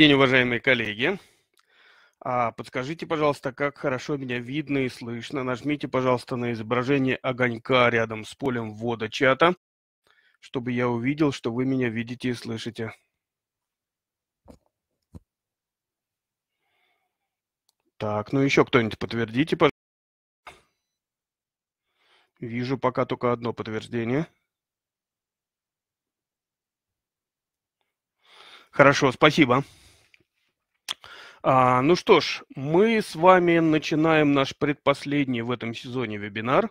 день, уважаемые коллеги. А, подскажите, пожалуйста, как хорошо меня видно и слышно. Нажмите, пожалуйста, на изображение огонька рядом с полем ввода чата, чтобы я увидел, что вы меня видите и слышите. Так, ну еще кто-нибудь подтвердите, пожалуйста. Вижу пока только одно подтверждение. Хорошо, спасибо. А, ну что ж, мы с вами начинаем наш предпоследний в этом сезоне вебинар.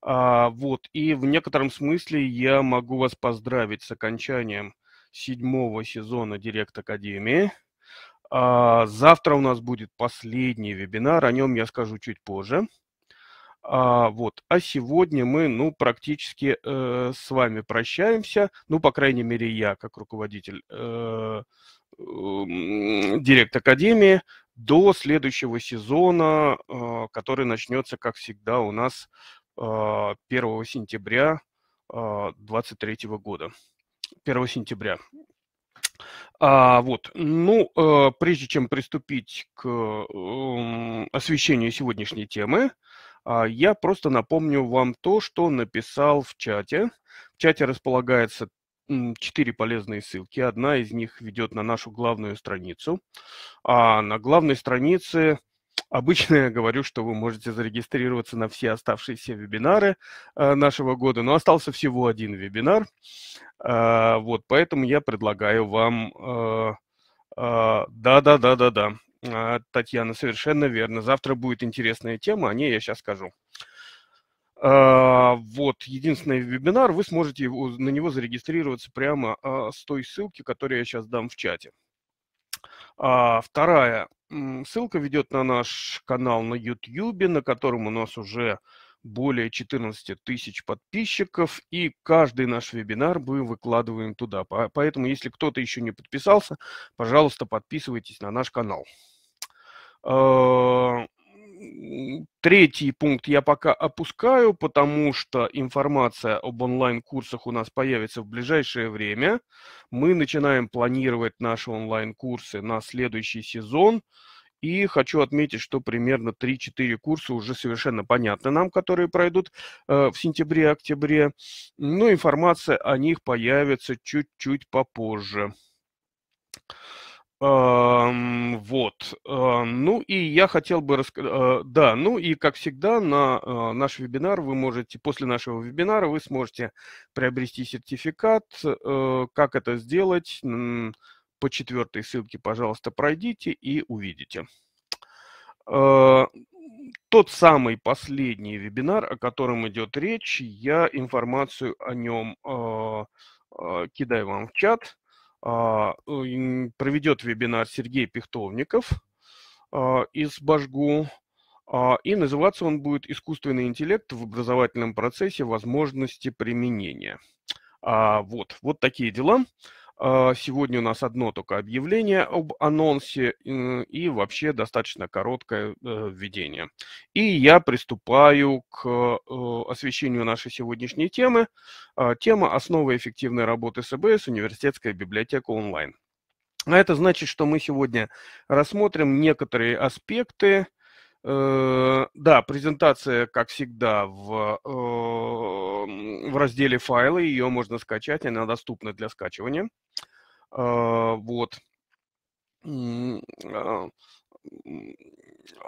А, вот, и в некотором смысле я могу вас поздравить с окончанием седьмого сезона Директ Академии. А, завтра у нас будет последний вебинар, о нем я скажу чуть позже. А, вот. а сегодня мы, ну, практически э, с вами прощаемся. Ну, по крайней мере, я, как руководитель э, Директ Академии до следующего сезона, а, который начнется, как всегда, у нас 1 а, сентября 2023 а, года. 1 сентября. А, вот. Ну, прежде чем приступить к освещению сегодняшней темы, я просто напомню вам то, что написал в чате. В чате располагается четыре полезные ссылки. Одна из них ведет на нашу главную страницу. А на главной странице Обычно я говорю, что вы можете зарегистрироваться на все оставшиеся вебинары э, нашего года, но остался всего один вебинар. Э, вот, поэтому я предлагаю вам... Э, да-да-да-да-да. Татьяна, совершенно верно. Завтра будет интересная тема, о ней я сейчас скажу. А, вот, единственный вебинар, вы сможете на него зарегистрироваться прямо а, с той ссылки, которую я сейчас дам в чате. А, вторая ссылка ведет на наш канал на YouTube, на котором у нас уже более 14 тысяч подписчиков, и каждый наш вебинар мы выкладываем туда. Поэтому, если кто-то еще не подписался, пожалуйста, подписывайтесь на наш канал. Третий пункт я пока опускаю, потому что информация об онлайн-курсах у нас появится в ближайшее время. Мы начинаем планировать наши онлайн-курсы на следующий сезон. И хочу отметить, что примерно 3-4 курса уже совершенно понятны нам, которые пройдут э, в сентябре-октябре. Но ну, информация о них появится чуть-чуть попозже. Вот. А, ну и я хотел бы рассказать... Да, ну и как всегда на а, наш вебинар вы можете, после нашего вебинара вы сможете приобрести сертификат. Э, как это сделать? По четвертой ссылке, пожалуйста, пройдите и увидите. А, тот самый последний вебинар, о котором идет речь, я информацию о нем кидаю вам в чат. А, проведет вебинар Сергей Пихтовников а, из Башгу. А, и называться он будет «Искусственный интеллект в образовательном процессе. Возможности применения». Вот, вот такие дела. А, сегодня у нас одно только объявление об анонсе и вообще достаточно короткое э, введение. И я приступаю к э, освещению нашей сегодняшней темы. А, тема «Основы эффективной работы СБС. Университетская библиотека онлайн». А это значит, что мы сегодня рассмотрим некоторые аспекты, э, да, презентация, как всегда, в, в разделе файлы. Ее можно скачать, она доступна для скачивания. А, вот. А,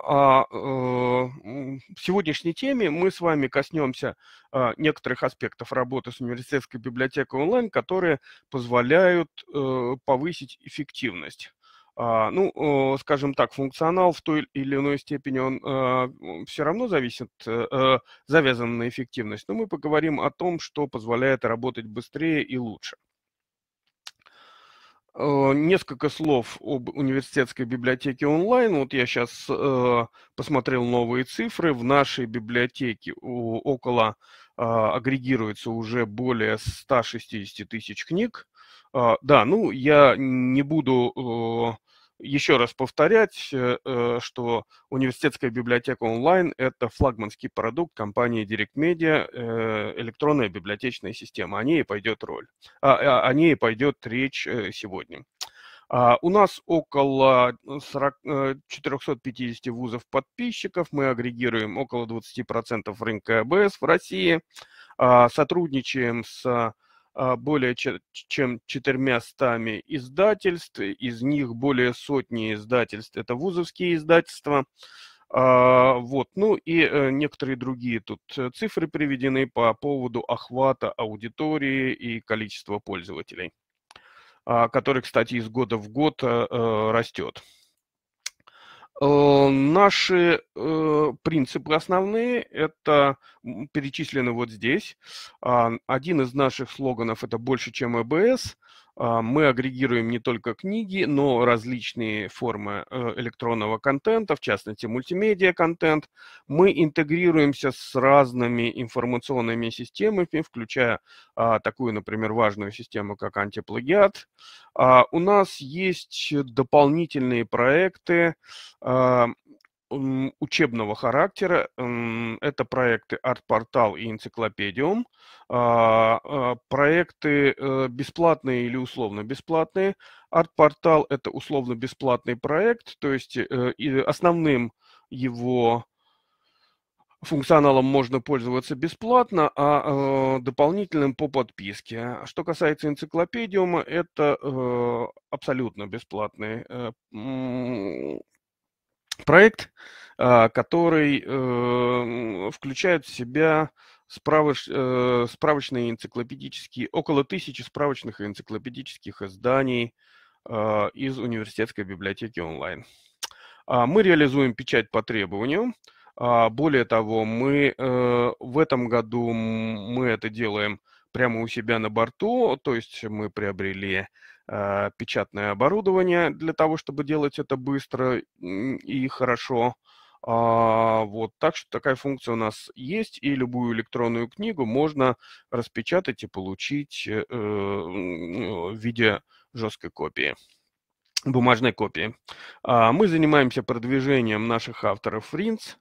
а э, в сегодняшней теме мы с вами коснемся а, некоторых аспектов работы с университетской библиотекой онлайн, которые позволяют э, повысить эффективность. Ну, скажем так, функционал в той или иной степени он все равно зависит, э, завязан на эффективность, но мы поговорим о том, что позволяет работать быстрее и лучше – Э, несколько слов об университетской библиотеке онлайн. Вот я сейчас э, посмотрел новые цифры. В нашей библиотеке У около э, агрегируется уже более 160 тысяч книг. Э, да, ну я не буду э, еще раз повторять, э, э, что университетская библиотека онлайн – это флагманский продукт компании Direct Media, э, электронная библиотечная система. О ней и пойдет роль, а, о, ней и пойдет речь сегодня. А, у нас около 40, 450 вузов подписчиков, мы агрегируем около 20% рынка АБС в России, а, сотрудничаем с а, более чем четырьмястами издательств, из них более сотни издательств – это вузовские издательства, а, вот, ну и э, некоторые другие тут э, цифры приведены по поводу охвата аудитории и количества пользователей, а, который, кстати, из года в год э, растет. Э, наши э, принципы основные это перечислены вот здесь. Один из наших слоганов это больше, чем ЭБС. А, мы агрегируем не только книги, но различные формы э, электронного контента, в частности мультимедиа-контент. Мы интегрируемся с разными информационными системами, включая а, такую, например, важную систему, как антиплагиат. А, у нас есть дополнительные проекты, а, учебного характера. Это проекты АртПортал и «Энциклопедиум». А, а, проекты э, бесплатные или условно-бесплатные. АртПортал это условно-бесплатный проект, то есть э, основным его функционалом можно пользоваться бесплатно, а э, дополнительным по подписке. Что касается энциклопедиума, это абсолютно бесплатный проект, а, который эм, включает в себя справоч, э, справочные энциклопедические, около тысячи справочных и энциклопедических изданий а, из университетской библиотеки онлайн. А, мы реализуем печать по требованию. Более того, мы э, в этом году мы это делаем прямо у себя на борту, то есть мы приобрели Э, печатное оборудование для того, чтобы делать это быстро и хорошо. А, вот, так что такая функция у нас есть, и любую электронную книгу можно распечатать и получить э, в виде жесткой копии бумажной копии. А, мы занимаемся продвижением наших авторов Фринц,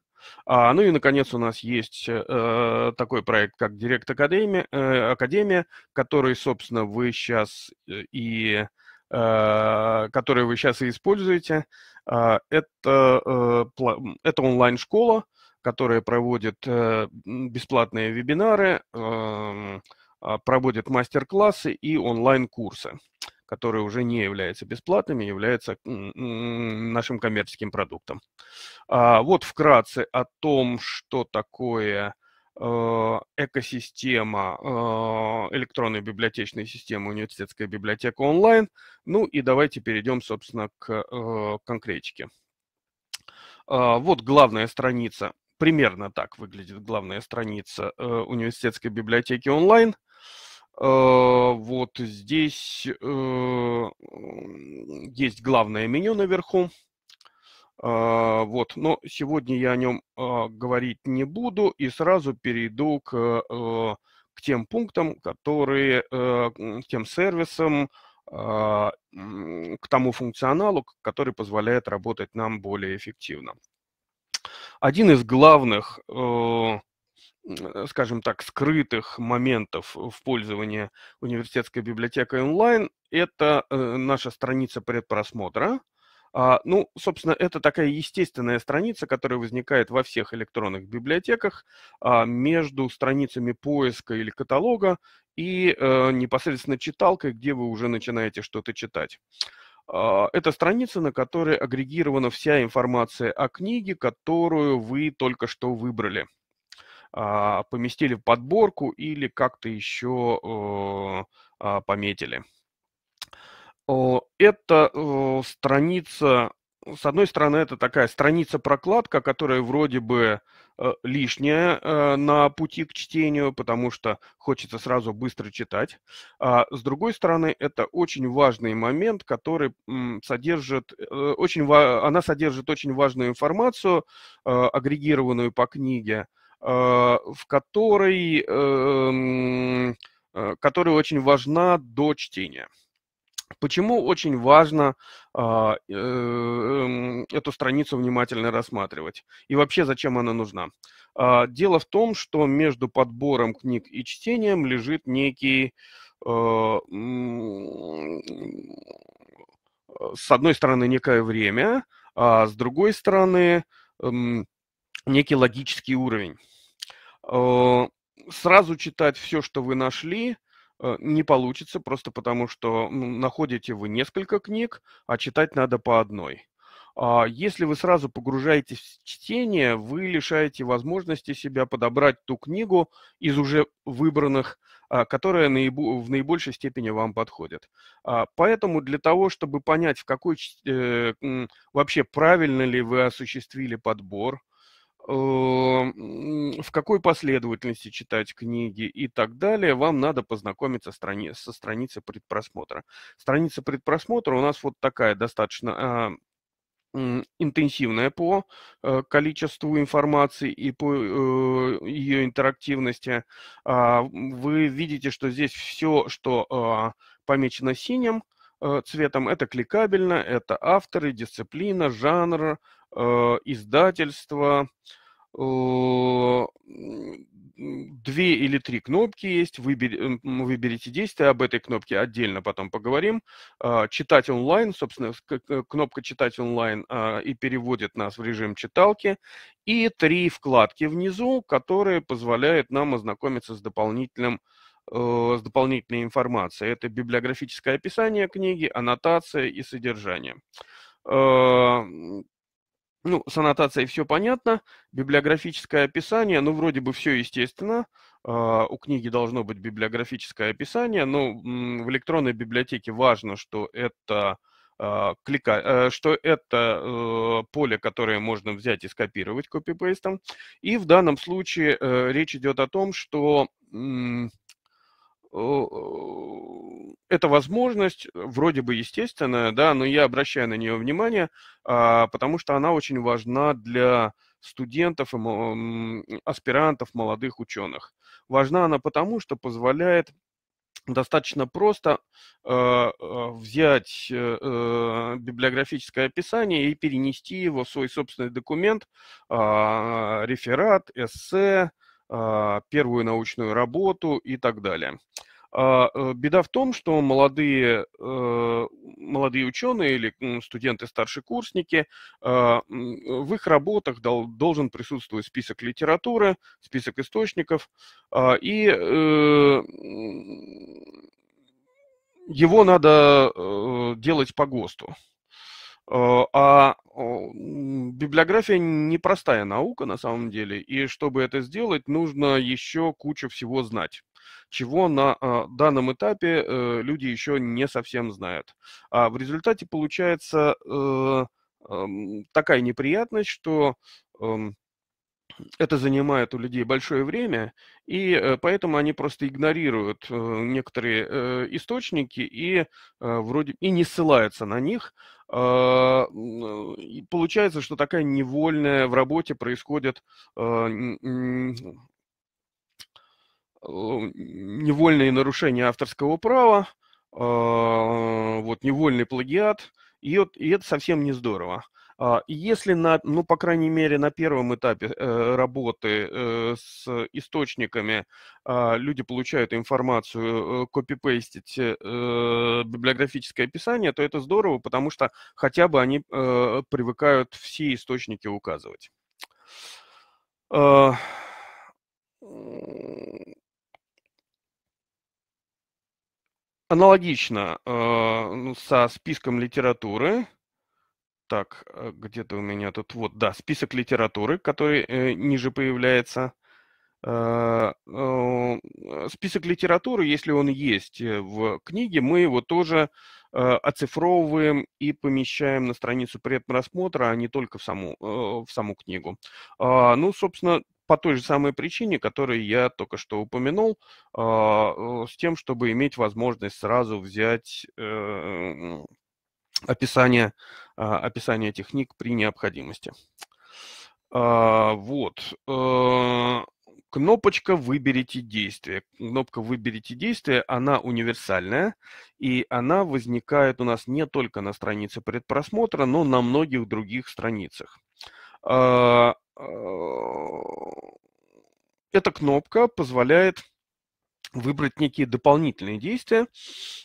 а, ну и, наконец, у нас есть э, э такой проект, как Директ Академия, э, Академия, который, собственно, вы сейчас э, и э, который вы сейчас и используете. Э, это, э, это онлайн-школа, которая проводит э, бесплатные вебинары, э, проводит мастер-классы и онлайн-курсы которые уже не являются бесплатными, а являются нашим коммерческим продуктом. А, вот вкратце о том, что такое э, экосистема, а, электронной библиотечной системы университетская библиотека онлайн. Ну и давайте перейдем, собственно, к э, конкретике. Вот главная страница, примерно так выглядит главная страница э, университетской библиотеки онлайн. Э, вот здесь э, есть главное меню наверху. Э, вот, но сегодня я о нем а, говорить не буду и сразу перейду к, к тем пунктам, которые, к тем сервисам, а, к тому функционалу, который позволяет работать нам более эффективно. Один из главных скажем так, скрытых моментов в пользовании университетской библиотекой онлайн – это э, наша страница предпросмотра. А, ну, собственно, это такая естественная страница, которая возникает во всех электронных библиотеках а, между страницами поиска или каталога и э, непосредственно читалкой, где вы уже начинаете что-то читать. А, это страница, на которой агрегирована вся информация о книге, которую вы только что выбрали – а, поместили в подборку или как-то еще э, а, пометили. Это э, страница, с одной стороны, это такая страница-прокладка, которая вроде бы э, лишняя на пути к чтению, потому что хочется сразу быстро читать. А с другой стороны, это очень важный момент, который содержит очень, она содержит очень важную информацию, агрегированную по книге, Э, в которой, эм, э, которая очень важна до чтения. Почему очень важно а, э, эм, эту страницу внимательно рассматривать? И вообще, зачем она нужна? А, дело в том, что между подбором книг и чтением лежит некий, с одной стороны, некое время, а с другой стороны, эм, некий логический уровень. Э, сразу читать все, что вы нашли, э, не получится, просто потому что находите вы несколько книг, а читать надо по одной. А если вы сразу погружаетесь в чтение, вы лишаете возможности себя подобрать ту книгу из уже выбранных, а, которая в наибольшей степени вам подходит. А, поэтому для того, чтобы понять, в какой э, вообще правильно ли вы осуществили подбор, Э, в какой последовательности читать книги и так далее, вам надо познакомиться страни со страницей предпросмотра. Страница предпросмотра у нас вот такая достаточно а, интенсивная по э, количеству информации и по э, ее интерактивности. А, вы видите, что здесь все, что а, помечено синим цветом, это кликабельно, это авторы, дисциплина, жанр, издательство, две или три кнопки есть, выбер, выберите действие, об этой кнопке отдельно потом поговорим. А, читать онлайн, собственно, кнопка «Читать онлайн» а, и переводит нас в режим читалки. И три вкладки внизу, которые позволяют нам ознакомиться с дополнительным э, с дополнительной информацией. Это библиографическое описание книги, аннотация и содержание а, ну, с аннотацией все понятно, библиографическое описание, ну, вроде бы все естественно, а, у книги должно быть библиографическое описание, но в электронной библиотеке важно, что это а, клика, э, что это э, поле, которое можно взять и скопировать копипейстом. И в данном случае э, речь идет о том, что Э, это возможность, э, вроде бы естественная, да, но я обращаю на нее внимание, а, потому что она очень важна для студентов, аспирантов, молодых ученых. Важна она потому, что позволяет достаточно просто а, а, взять э, библиографическое описание и перенести его в свой собственный документ, реферат, эссе, а, первую научную работу и так далее. А, э, беда в том, что молодые, э, молодые ученые или студенты-старшекурсники, а, в их работах должен присутствовать список литературы, список источников, и э, его надо делать по ГОСТу. Э, а библиография непростая наука на самом деле, и чтобы это сделать, нужно еще кучу всего знать чего на э, данном этапе э, люди еще не совсем знают. А в результате получается э, такая неприятность, что эм, это занимает у людей большое время, и э, поэтому они просто игнорируют э, некоторые э, источники и вроде и не ссылаются на них. А, и получается, что такая невольная в работе происходит невольные нарушения авторского права, а, вот невольный плагиат, и, и это совсем не здорово. А, если на, ну, по крайней мере, на первом этапе э, работы э, с источниками а, люди получают информацию, э, копипейстить библиографическое описание, то это здорово, потому что хотя бы они привыкают все источники указывать. А, Аналогично э, ну, со списком литературы так, э, где-то у меня тут вот, да, список литературы, который э, ниже появляется. Э, э, список литературы, если он есть в книге, мы его тоже оцифровываем и помещаем на страницу предпросмотра, а не только в саму, в саму книгу. А, ну, собственно, по той же самой причине, которую я только что упомянул, с тем, чтобы иметь возможность сразу взять описание, а, описание техник при необходимости. А, вот. Э, кнопочка «Выберите действие». Кнопка «Выберите действие», она универсальная, и она возникает у нас не только на странице предпросмотра, но на многих других страницах. А, э, эта кнопка позволяет выбрать некие дополнительные действия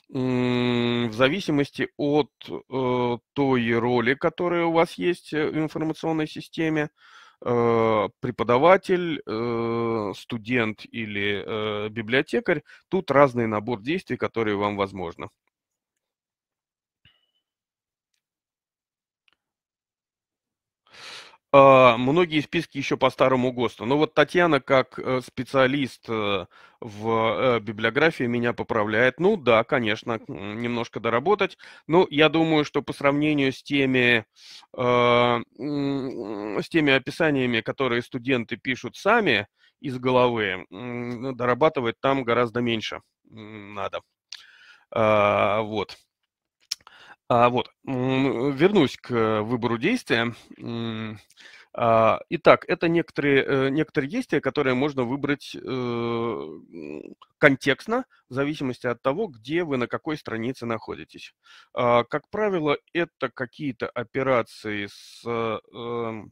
в зависимости от э, той роли, которая у вас есть э, в информационной системе, э, преподаватель, студент или библиотекарь, тут разный набор действий, которые вам возможны. А, многие списки еще по старому ГОСТу. Но вот Татьяна, как э, специалист э, в э, библиографии, меня поправляет. Ну да, конечно, немножко доработать. Но ну, я думаю, что по сравнению с теми, с теми описаниями, которые студенты пишут сами из головы, дорабатывать там гораздо меньше надо. А, вот. А, вот, вернусь к выбору действия. А, итак, это некоторые, э, некоторые действия, которые можно выбрать э, контекстно, в зависимости от того, где вы на какой странице находитесь. А, как правило, это какие-то операции с, э, эм,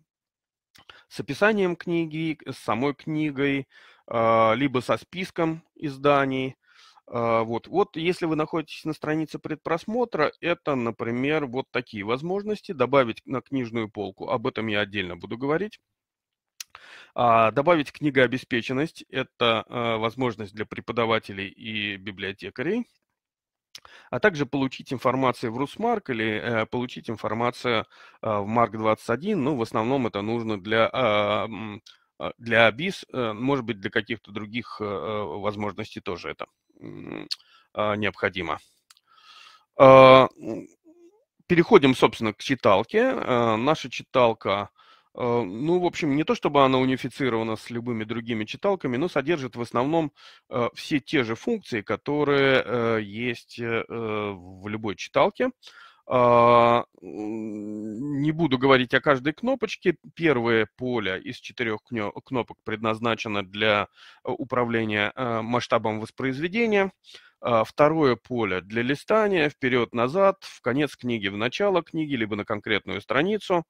с описанием книги, с самой книгой, а, либо со списком изданий, а, вот. вот если вы находитесь на странице предпросмотра, это, например, вот такие возможности. Добавить на книжную полку, об этом я отдельно буду говорить. А, добавить книгообеспеченность – это а, возможность для преподавателей и библиотекарей. А также получить информацию в Русмарк или э, получить информацию в Марк-21. Ну, в основном это нужно для, для АБИС, э, может быть, для каких-то других э, возможностей тоже это а, необходимо. А, переходим, собственно, к читалке. А, наша читалка, ну, в общем, не то чтобы она унифицирована с любыми другими читалками, но содержит в основном все те же функции, которые э, есть э, в любой читалке. А, не буду говорить о каждой кнопочке. Первое поле из четырех кнопок предназначено для э, управления э, масштабом воспроизведения. А, второе поле для листания вперед-назад, в конец книги, в начало книги, либо на конкретную страницу.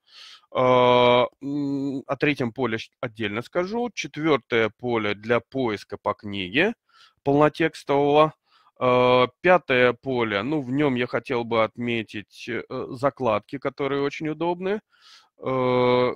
А, о третьем поле отдельно скажу. Четвертое поле для поиска по книге полнотекстового. Э, пятое поле, ну, в нем я хотел бы отметить э, закладки, которые очень удобны. Э,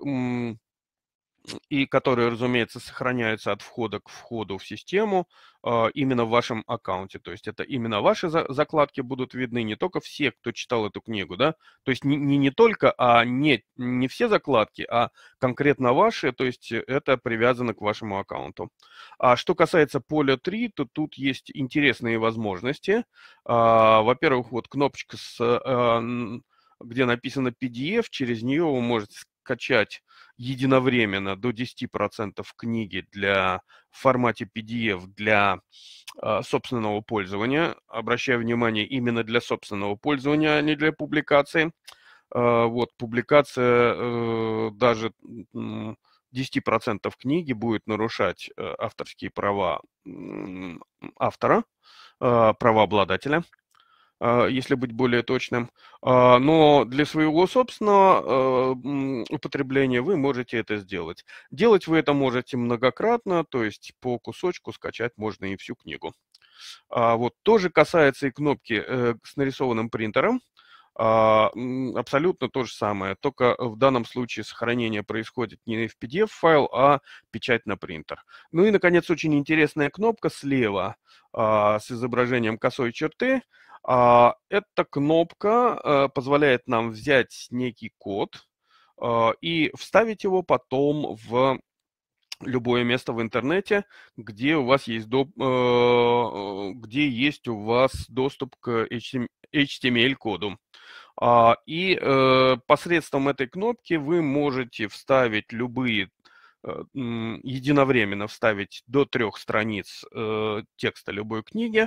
и которые, разумеется, сохраняются от входа к входу в систему а, именно в вашем аккаунте. То есть это именно ваши закладки будут видны не только все, кто читал эту книгу, да, то есть не, не, не только, а не, не все закладки, а конкретно ваши, то есть это привязано к вашему аккаунту. А что касается поля 3, то тут есть интересные возможности. А, во-первых, вот кнопочка с... Э, где написано PDF, через нее вы можете качать единовременно до 10% книги для, в формате PDF для э, собственного пользования. Обращаю внимание, именно для собственного пользования, а не для публикации. Э, вот, публикация э, даже... Э, 10% книги будет нарушать э, авторские права автора, а, права обладателя. А, если быть более точным. А, но для своего собственного а, употребления вы можете это сделать. Делать вы это можете многократно, то есть по кусочку скачать можно и всю книгу. Вот тоже касается и кнопки э, с нарисованным принтером. Абсолютно то же самое, только в данном случае сохранение происходит не в PDF-файл, а печать на принтер. Ну и, наконец, очень интересная кнопка слева с изображением косой черты – а Эта кнопка э, позволяет нам взять некий код а, и вставить его потом в любое место в интернете, где у вас есть, доп, э, где есть у вас доступ к HTML-коду. А, и э, посредством этой кнопки вы можете вставить любые единовременно вставить до трех страниц текста любой книги,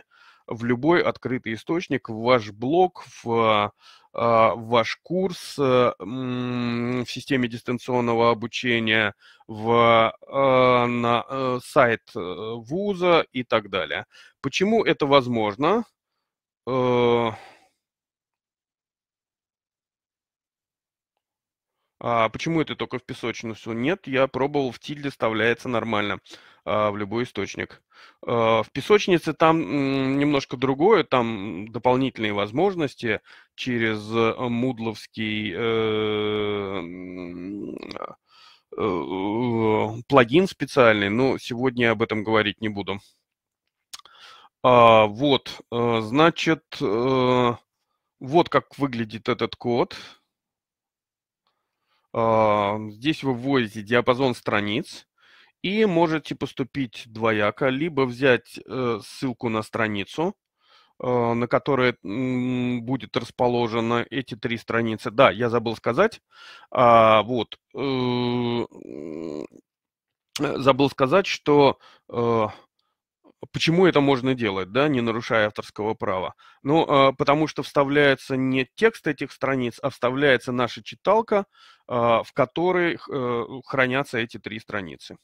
в любой открытый источник, в ваш блог, в а, ваш курс э, в системе дистанционного обучения, в, а, на э, сайт э, вуза и так далее. Почему это возможно? А Почему это только в песочницу? Нет, я пробовал, в Тильде, вставляется нормально. А, в любой источник. А, в песочнице там немножко другое, там дополнительные возможности через э, мудловский э, э, плагин специальный, но сегодня я об этом говорить не буду. А, вот, значит, вот как выглядит этот код. здесь вы вводите диапазон страниц, и можете поступить двояко, либо взять э, ссылку на страницу, э, на которой э, будет расположены эти три страницы. Да, я забыл сказать. А, вот. Э, э, забыл сказать, что э, Почему это можно делать, да, не нарушая авторского права? Ну, а, потому что вставляется не текст этих страниц, а вставляется наша читалка, а, в которой хранятся эти три страницы.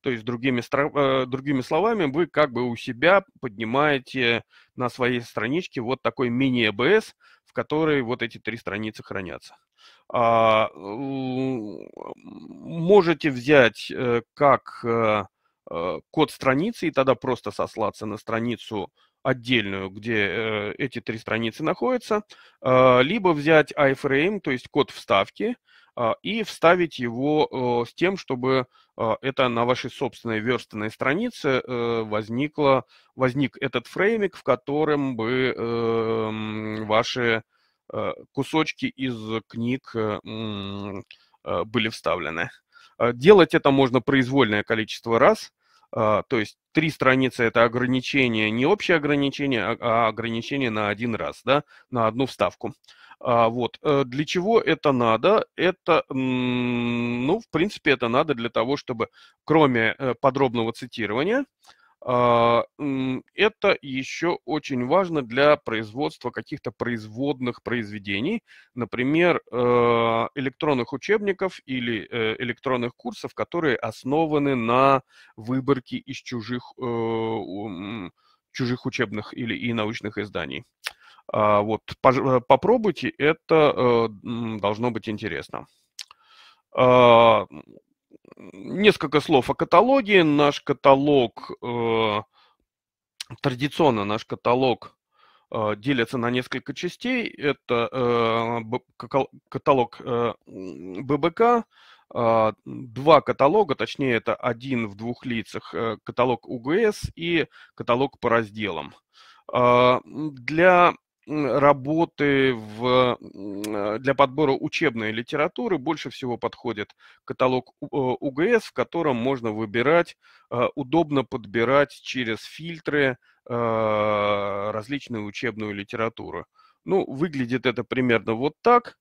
То есть, другими, э, другими словами, вы как бы у себя поднимаете на своей страничке вот такой мини-ЭБС, в которой вот эти три страницы хранятся. А, можете взять э, как э, код страницы и тогда просто сослаться на страницу отдельную, где эти три страницы находятся, а, либо взять iframe, то есть код вставки, а, и вставить его с тем, чтобы а, это на вашей собственной верстанной странице э, возникло, возник этот фреймик, в котором бы эм, ваши э, кусочки из книг э, были вставлены. А, делать это можно произвольное количество раз, то есть три страницы – это ограничение, не общее ограничение, а ограничение на один раз, да, на одну вставку. А, вот. Э, для чего это надо? Это, ну, в принципе, это надо для того, чтобы кроме э, подробного цитирования, а, это еще очень важно для производства каких-то производных произведений, например, э, электронных учебников или электронных курсов, которые основаны на выборке из чужих, чужих учебных или и научных изданий. А, вот, э, попробуйте, это э, должно быть интересно. А, несколько слов о каталоге. Наш каталог, э, традиционно наш каталог делятся на несколько частей. Это каталог ББК, а, два каталога, точнее это один в двух лицах, каталог УГС и каталог по разделам. Для работы в, для подбора учебной литературы больше всего подходит каталог э, УГС, в котором можно выбирать, э, удобно подбирать через фильтры э, различную учебную литературу. Ну, выглядит это примерно вот так.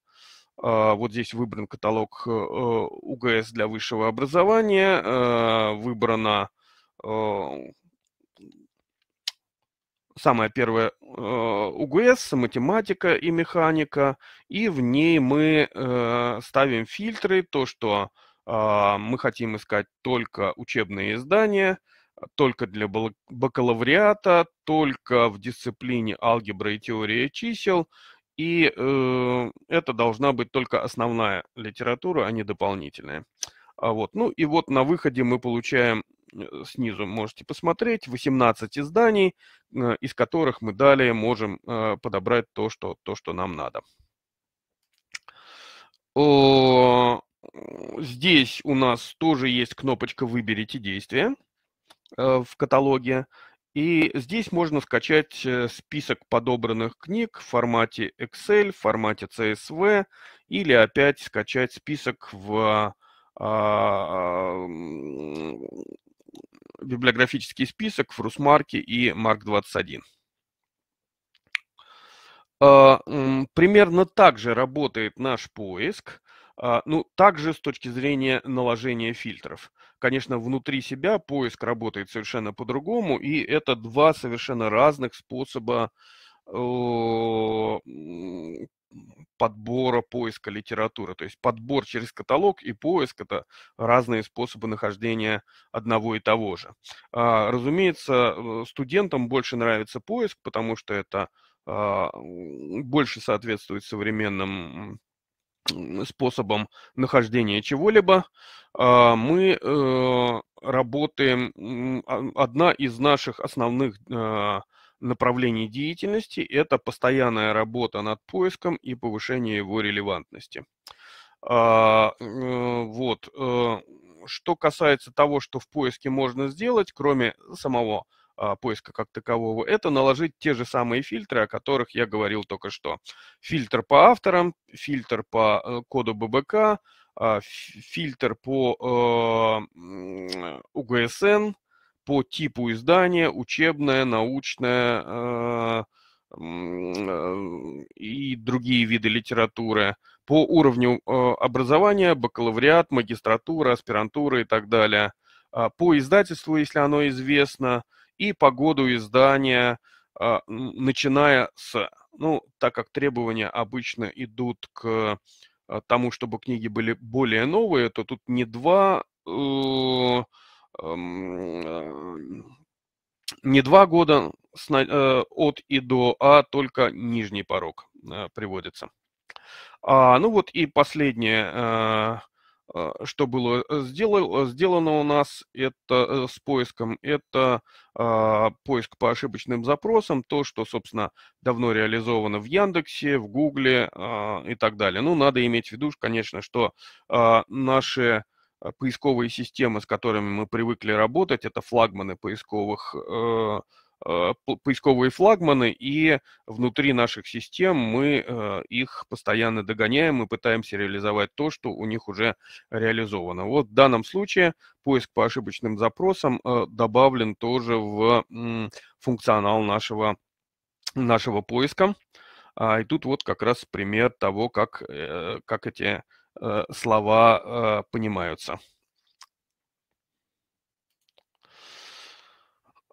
А, вот здесь выбран каталог УГС для высшего образования, выбрана самая первая э, УГС, математика и механика, и в ней мы э, ставим фильтры, то, что а, мы хотим искать только учебные издания, только для бакалавриата, только в дисциплине алгебра и теория чисел, и э, это должна быть только основная литература, а не дополнительная. А вот, ну и вот на выходе мы получаем э, снизу можете посмотреть, 18 изданий, э, из которых мы далее можем э, подобрать то, что, то, что нам надо. Здесь у нас тоже есть кнопочка «Выберите действие» в каталоге. И здесь можно скачать список подобранных книг в формате Excel, в формате CSV или опять скачать список в а, библиографический список в Русмарке и Марк-21. А, примерно так же работает наш поиск, а, ну, также с точки зрения наложения фильтров. Конечно, внутри себя поиск работает совершенно по-другому, и это два совершенно разных способа подбора, поиска литературы. То есть подбор через каталог и поиск – это разные способы нахождения одного и того же. А, разумеется, э, студентам больше нравится поиск, потому что это а, больше соответствует современным способом нахождения чего-либо. А, мы э, работаем, одна из наших основных направлений деятельности – это постоянная работа над поиском и повышение его релевантности. А, э, вот. Э, что касается того, что в поиске можно сделать, кроме самого а, поиска как такового, это наложить те же самые фильтры, о которых я говорил только что. Фильтр по авторам, фильтр по э, коду ББК, а, фильтр по УГСН, по типу издания, учебное, научное э, э, и другие виды литературы, по уровню э, образования, бакалавриат, магистратура, аспирантура и так далее, а, по издательству, если оно известно, и по году издания, а, начиная с, ну, так как требования обычно идут к тому, чтобы книги были более новые, то тут не два Эм, э, не два года э, от и до, а только нижний порог э, приводится. А, ну вот и последнее, что было сделано, у нас это с поиском, это а, поиск по ошибочным запросам, то, что, собственно, давно реализовано в Яндексе, в Гугле а, и так далее. Ну, надо иметь в виду, конечно, что а, наши Э, поисковые системы, с которыми мы привыкли работать, это флагманы поисковых, э, э, поисковые флагманы, и внутри наших систем мы их постоянно догоняем и пытаемся реализовать то, что у них уже реализовано. Вот в данном случае поиск по ошибочным запросам добавлен тоже в функционал нашего, нашего поиска. А, и тут вот как раз пример того, как, как эти Э, слова э, понимаются.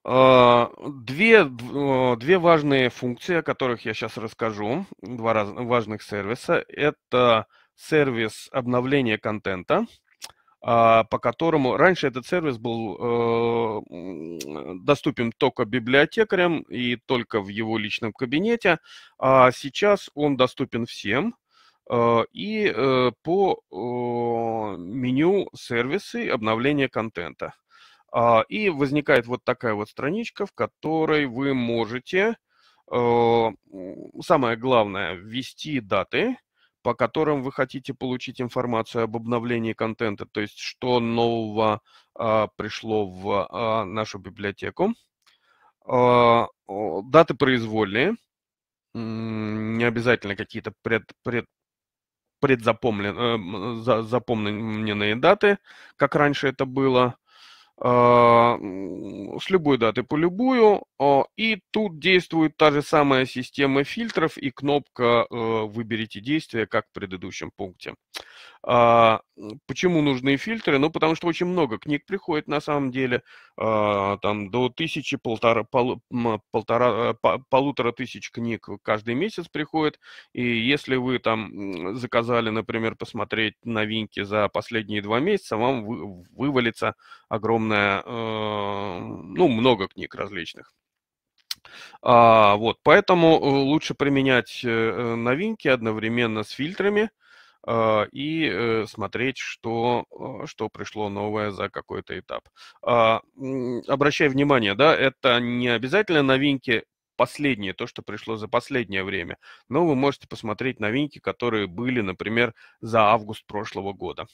Э, две, две важные функции, о которых я сейчас расскажу, два раз, важных сервиса. Это сервис обновления контента, а, по которому раньше этот сервис был доступен только библиотекарям и только в его личном кабинете, а сейчас он доступен всем. Э, и э, по меню сервисы обновления контента. А, и возникает вот такая вот страничка, в которой вы можете, э, самое главное, ввести даты, по которым вы хотите получить информацию об обновлении контента, то есть что нового а, пришло в а, нашу библиотеку. Даты произвольные, не обязательно какие-то пред, пред, предзапомненные э, запомненные даты, как раньше это было, а, с любой даты по любую, и тут действует та же самая система фильтров и кнопка э, «Выберите действие», как в предыдущем пункте. А, почему нужны фильтры? Ну, потому что очень много книг приходит на самом деле, а, там до тысячи, полтора, пол, полтора, э, полутора тысяч книг каждый месяц приходит, и если вы там заказали, например, посмотреть новинки за последние два месяца, вам вывалится огромное, э, ну, много книг различных. А, вот, поэтому э, лучше применять э, новинки одновременно с фильтрами а, и э, смотреть, что, что пришло новое за какой-то этап. А, обращай внимание, да, это не обязательно новинки последние, то, что пришло за последнее время, но вы можете посмотреть новинки, которые были, например, за август прошлого года.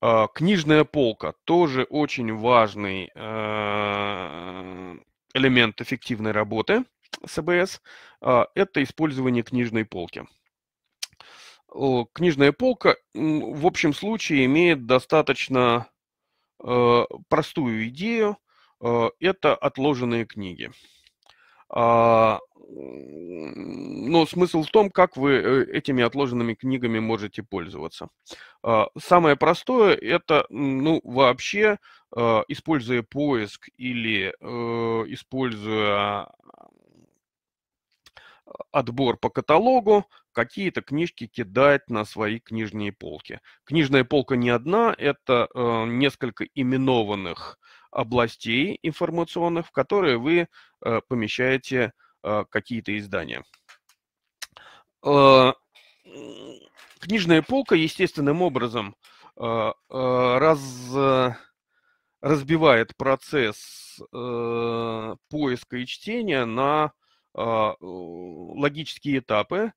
А, книжная полка тоже очень важный а, элемент эффективной работы СБС. А, это использование книжной полки. Книжная полка в общем случае имеет достаточно простую идею. Это отложенные книги но смысл в том, как вы э, этими отложенными книгами можете пользоваться. А, самое простое это, ну, вообще, а, используя поиск или э, используя а, отбор по каталогу, какие-то книжки кидать на свои книжные полки. Книжная полка не одна, это э, несколько именованных областей информационных, в которые вы помещаете Э, какие-то издания. Э, книжная полка естественным образом э, раз, разбивает процесс поиска и чтения на логические этапы.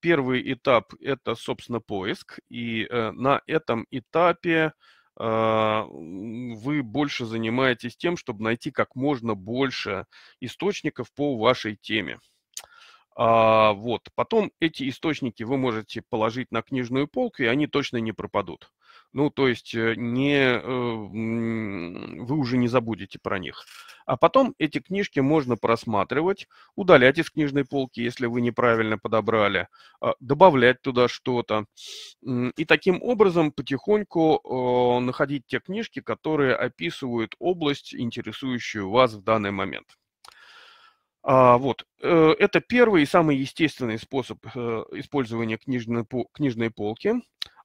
Первый этап – это, собственно, поиск, и на этом этапе а, вы больше занимаетесь тем, чтобы найти как можно больше источников по вашей теме. А, вот. Потом эти источники вы можете положить на книжную полку, и они точно не пропадут. Ну, то есть э, не, э, вы уже не забудете про них. А потом эти книжки можно просматривать, удалять из книжной полки, если вы неправильно подобрали, э, добавлять туда что-то. И таким образом потихоньку находить те книжки, которые описывают область, интересующую вас в данный момент. А, вот. Э, это первый и самый естественный способ э, использования книжной, книжной полки.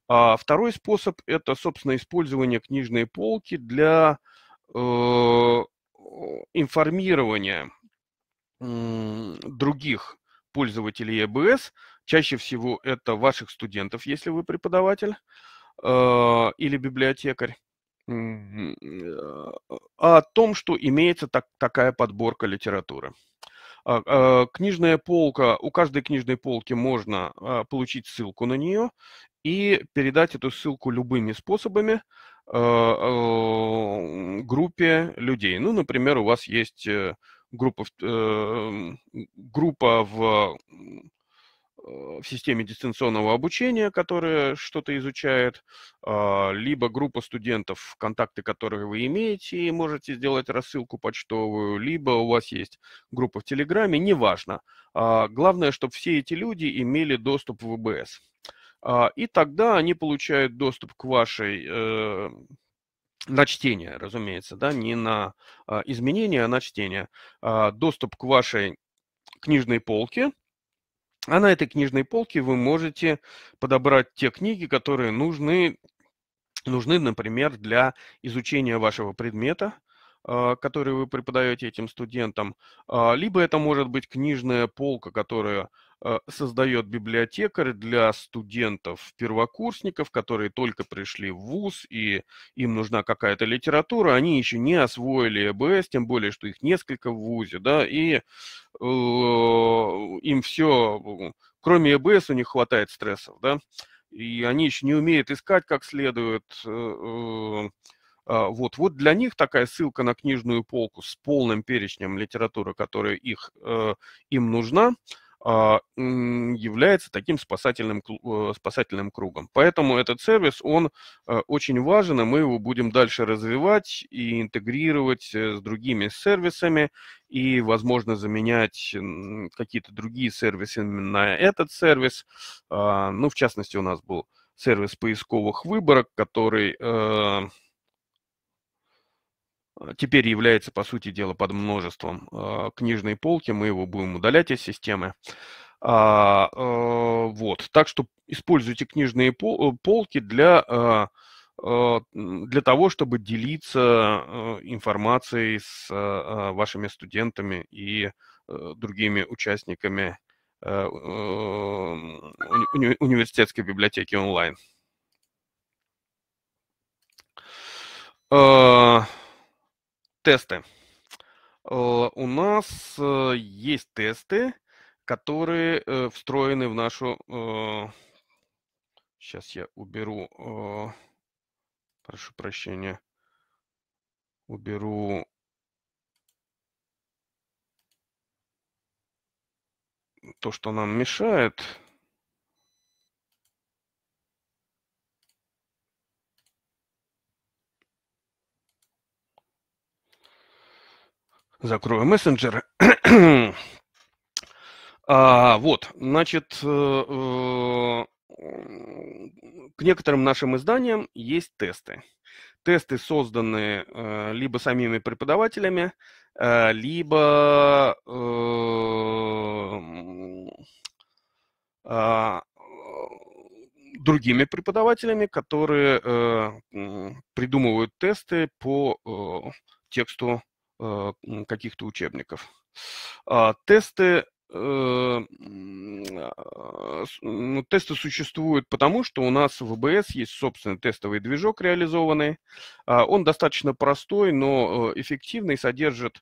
А второй способ – это, собственно, использование книжной полки для э, информирования других пользователей ЕБС. Чаще всего это ваших студентов, если вы преподаватель или библиотекарь о том, что имеется так, такая подборка литературы. А, а, книжная полка, у каждой книжной полки можно а, получить ссылку на нее и передать эту ссылку любыми способами группе людей. Ну, например, у вас есть группа, э, группа в э, в системе дистанционного обучения, которая что-то изучает, а, либо группа студентов, контакты которых вы имеете, и можете сделать рассылку почтовую, либо у вас есть группа в Телеграме, неважно. А, главное, чтобы все эти люди имели доступ в ВБС. А, и тогда они получают доступ к вашей э, на чтение, разумеется, да, не на изменение, а на чтение. Доступ к вашей книжной полке – а на этой книжной полке вы можете подобрать те книги, которые нужны, нужны например, для изучения вашего предмета, а, который вы преподаете этим студентам. А, либо это может быть книжная полка, которая Э, создает библиотекарь для студентов-первокурсников, которые только пришли в ВУЗ, и им нужна какая-то литература, они еще не освоили ЭБС, тем более, что их несколько в ВУЗе, да, и э, им все, кроме ЭБС у них хватает стрессов, да, и они еще не умеют искать как следует, э, э а, вот, вот для них такая ссылка на книжную полку с полным перечнем литературы, которая их, э, им нужна, а, является таким спасательным, э, спасательным кругом. Поэтому этот сервис, он э, очень важен, и мы его будем дальше развивать и интегрировать э, с другими сервисами, и, возможно, заменять какие-то другие сервисы на этот сервис. А, ну, в частности, у нас был сервис поисковых выборок, который а, теперь является, по сути дела, под множеством а, книжной полки. Мы его будем удалять из системы. А, э, вот. Так что используйте книжные э, полки для, э, для того, чтобы делиться информацией с вашими студентами и другими участниками университетской библиотеки онлайн. Uh... Тесты. Э, у нас э, есть тесты, которые э, встроены в нашу... Сейчас я уберу... Прошу прощения. Уберу... То, что нам мешает. закрою мессенджер. а, вот, значит, э, э, к некоторым нашим изданиям есть тесты. Тесты созданы э, либо самими преподавателями, э, либо э, э другими преподавателями, которые придумывают тесты по тексту Э, каких-то учебников. А, тесты э, а, ну, тесты существуют потому, что у нас в ВБС есть собственный тестовый движок реализованный. А, он достаточно простой, но э, эффективный, содержит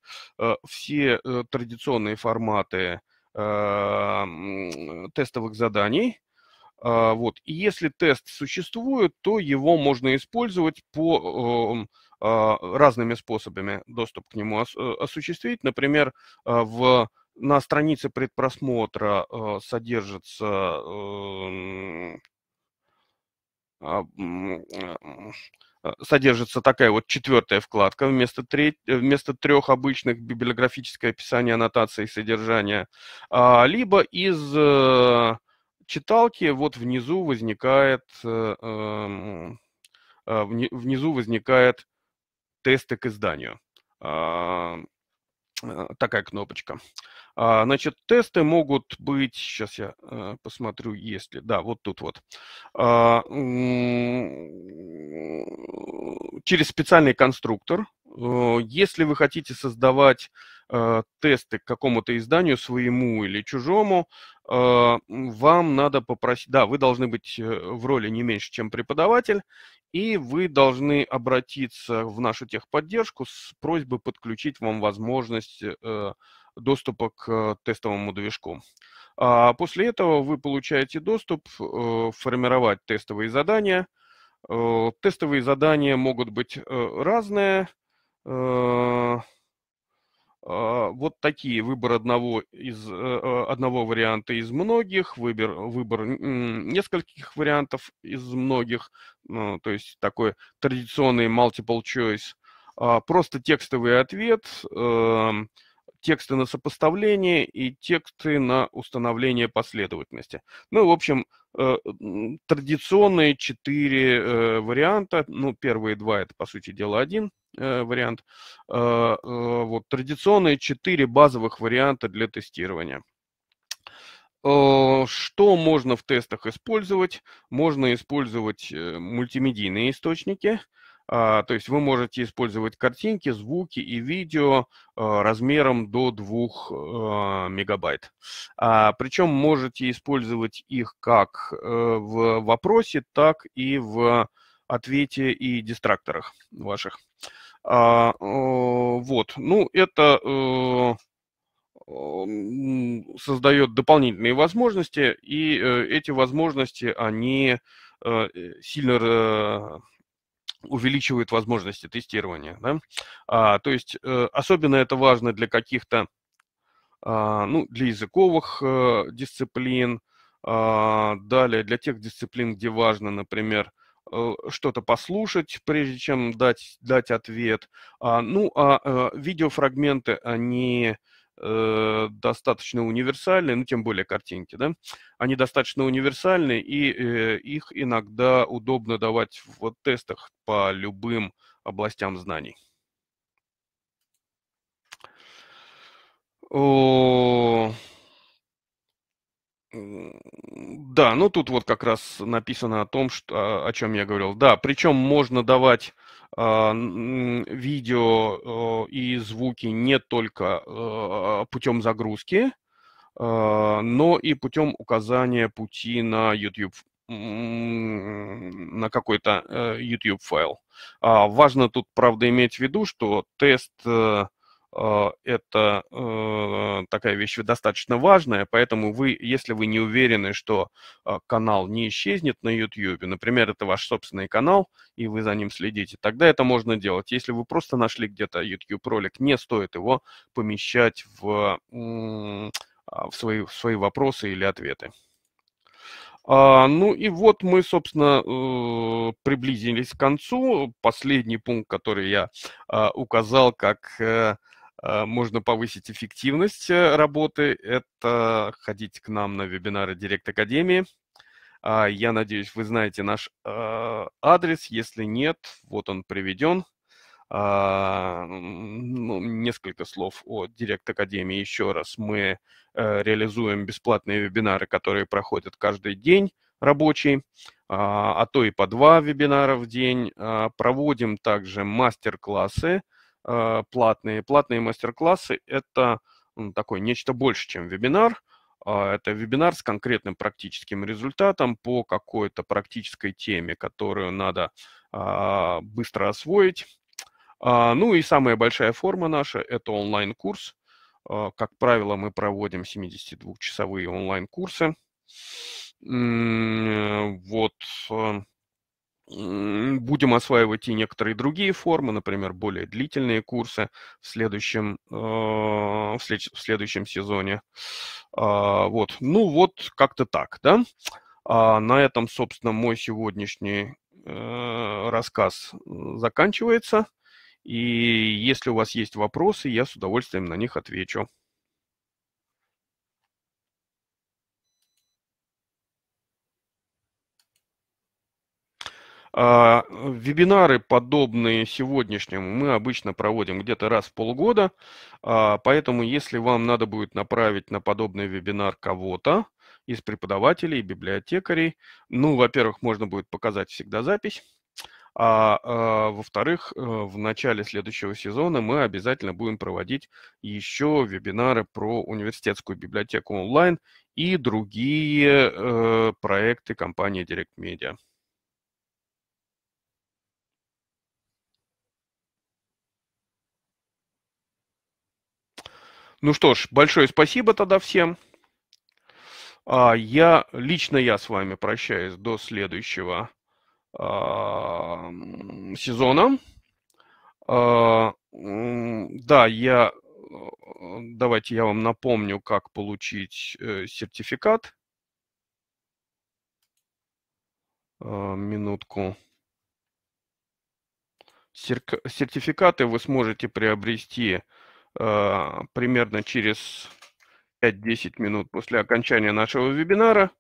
все традиционные форматы тестовых заданий. Вот. И если тест существует, то его можно использовать по а, разными способами доступ к нему э, осуществить. Например, а, в на странице предпросмотра а, содержится эм, эм, содержится такая вот четвертая вкладка вместо, треть, вместо трех обычных библиографическое описание, аннотации и содержание. либо из э, читалки вот внизу возникает э, эм, внизу возникает тесты к изданию. А, а, такая кнопочка. А, значит, тесты могут быть, сейчас я э, посмотрю, есть ли, да, вот тут вот, через специальный конструктор. Э, если вы хотите создавать э, тесты к какому-то изданию, своему или чужому, Э, вам надо попросить, да, вы должны быть э, в роли не меньше, чем преподаватель, и вы должны обратиться в нашу техподдержку с просьбой подключить вам возможность э, доступа к тестовому движку. А после этого вы получаете доступ формировать тестовые задания. Тестовые задания могут быть разные. А, вот такие выбор одного из э, э, одного варианта из многих, выбор выбор нескольких вариантов из многих, ну, то есть такой традиционный multiple choice, а, просто текстовый ответ, эм, тексты на сопоставление и тексты на установление последовательности. Ну, в общем, э, традиционные четыре варианта, ну, первые два это по сути дела один Э, вариант. Э, э, вот, традиционные четыре базовых варианта для тестирования. Что можно в тестах использовать? Можно использовать мультимедийные источники, а, то есть вы можете использовать картинки, звуки и видео размером до 2 мегабайт. А, Причем можете использовать их как в вопросе, так и в ответе и дистракторах ваших. А, э, вот, ну это э, создает дополнительные возможности, и э, эти возможности, они сильно увеличивают возможности тестирования. Да? А, то есть особенно это важно для каких-то, а, ну, для языковых дисциплин, а, далее для тех дисциплин, где важно, например, Э, что-то послушать, прежде чем дать, дать ответ. А, ну, а, а видеофрагменты, они э, достаточно универсальны, ну, тем более картинки, да, они достаточно универсальны, и э, их иногда удобно давать в тестах по любым областям знаний. О, да, ну тут вот как раз написано о том, что, о чем я говорил. Да, причем можно давать а, видео э, и звуки не только а, путем загрузки, а, но и путем указания пути на YouTube на какой-то э, YouTube файл. Важно тут, правда, иметь в виду, что тест э, а, это э, такая вещь достаточно важная, поэтому вы, если вы не уверены, что а, канал не исчезнет на YouTube, например, это ваш собственный канал, и вы за ним следите, тогда это можно делать. Если вы просто нашли где-то YouTube ролик, не стоит его помещать в, а, в, свои, в свои вопросы или ответы. А, ну и вот мы, собственно, э, приблизились к концу. Последний пункт, который я э, указал как э, Э, можно повысить эффективность э, работы, это ходить к нам на вебинары Директ Академии. А, я надеюсь, вы знаете наш э, адрес. Если нет, вот он приведен. А, ну, несколько слов о Директ Академии. Еще раз, мы реализуем бесплатные вебинары, которые проходят каждый день рабочий, а, а то и по два вебинара в день. Проводим также мастер-классы, Э, платные. Платные мастер-классы – это ну, такое нечто больше, чем вебинар. А, это вебинар с конкретным практическим результатом по какой-то практической теме, которую надо а, быстро освоить. А, ну и самая большая форма наша – это онлайн-курс. Как правило, мы проводим 72-часовые онлайн-курсы. Вот э, Будем осваивать и некоторые другие формы, например, более длительные курсы в следующем, а, в след, в следующем сезоне. А, вот. Ну вот как-то так, да. А на этом, собственно, мой сегодняшний э, рассказ заканчивается. И если у вас есть вопросы, я с удовольствием на них отвечу. А, вебинары, подобные сегодняшнему, мы обычно проводим где-то раз в полгода, а, поэтому если вам надо будет направить на подобный вебинар кого-то из преподавателей, библиотекарей, ну, во-первых, можно будет показать всегда запись, а, а во-вторых, э, в начале следующего сезона мы обязательно будем проводить еще вебинары про университетскую библиотеку онлайн и другие э, проекты компании Direct Media. Ну что ж, большое спасибо тогда всем. А, я лично я с вами прощаюсь до следующего а, сезона. А, да, я давайте я вам напомню, как получить э, сертификат. Минутку. Сертификаты вы сможете приобрести а, примерно через 5-10 минут после окончания нашего вебинара,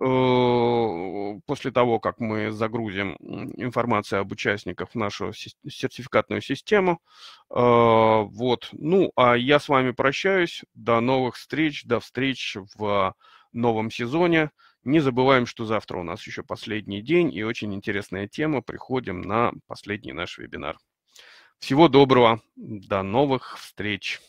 э, после того, как мы загрузим информацию об участниках в нашу сертификатную систему. А, вот. Ну, а я с вами прощаюсь. До новых встреч, до встреч в новом сезоне. Не забываем, что завтра у нас еще последний день и очень интересная тема. Приходим на последний наш вебинар. Всего доброго, до новых встреч.